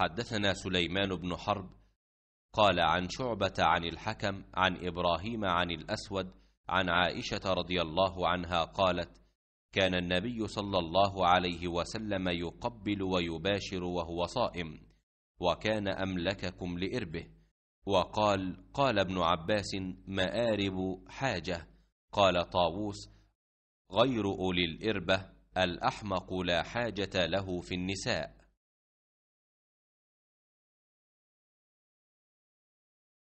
حدثنا سليمان بن حرب قال عن شعبة عن الحكم عن إبراهيم عن الأسود عن عائشة رضي الله عنها قالت كان النبي صلى الله عليه وسلم يقبل ويباشر وهو صائم وكان أملككم لإربه وقال قال ابن عباس مآرب حاجة قال طاووس غير أولي الإربة الأحمق لا حاجة له في النساء